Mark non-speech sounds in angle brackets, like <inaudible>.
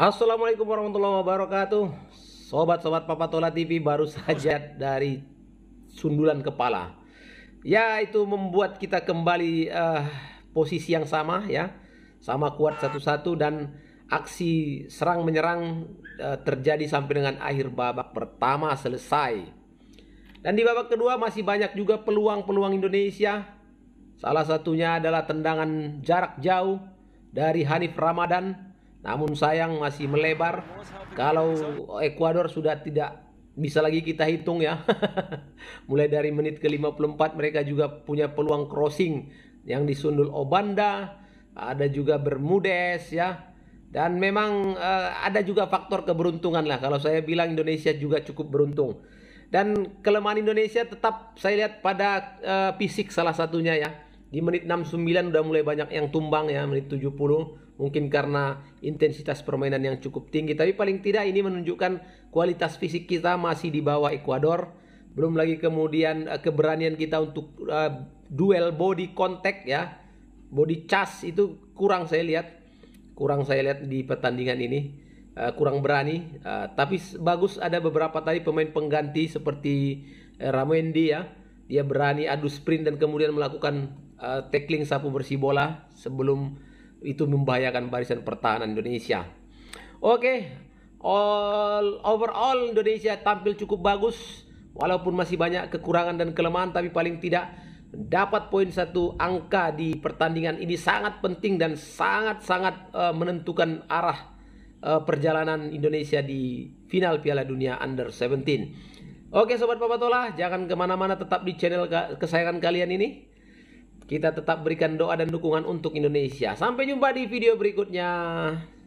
Assalamualaikum warahmatullahi wabarakatuh Sobat-sobat Papatola TV baru saja dari sundulan kepala Ya itu membuat kita kembali uh, posisi yang sama ya Sama kuat satu-satu dan aksi serang menyerang uh, eh, terjadi sampai dengan akhir babak pertama selesai Dan di babak kedua masih banyak juga peluang-peluang Indonesia Salah satunya adalah tendangan jarak jauh dari Hanif Ramadan namun sayang masih melebar. Kalau Ekuador sudah tidak bisa lagi kita hitung ya. <laughs> Mulai dari menit ke-54 mereka juga punya peluang crossing yang disundul Obanda, ada juga Bermudes ya. Dan memang uh, ada juga faktor keberuntungan lah. Kalau saya bilang Indonesia juga cukup beruntung. Dan kelemahan Indonesia tetap saya lihat pada uh, fisik salah satunya ya di menit 69 udah mulai banyak yang tumbang ya menit 70 mungkin karena intensitas permainan yang cukup tinggi tapi paling tidak ini menunjukkan kualitas fisik kita masih di bawah Ekuador. Belum lagi kemudian eh, keberanian kita untuk uh, duel body contact ya. Body charge itu kurang saya lihat. Kurang saya lihat di pertandingan ini. Uh, kurang berani uh, tapi bagus ada beberapa tadi pemain pengganti seperti Ramendi ya dia berani adu sprint dan kemudian melakukan uh, tackling sapu bersih bola sebelum itu membahayakan barisan pertahanan Indonesia. Oke, okay. all overall Indonesia tampil cukup bagus walaupun masih banyak kekurangan dan kelemahan tapi paling tidak dapat poin satu angka di pertandingan ini sangat penting dan sangat-sangat uh, eh, menentukan arah uh, perjalanan Indonesia di final Piala Dunia Under 17. Oke Sobat Papatola, jangan kemana-mana tetap di channel kesayangan kalian ini. Kita tetap berikan doa dan dukungan untuk Indonesia. Sampai jumpa di video berikutnya.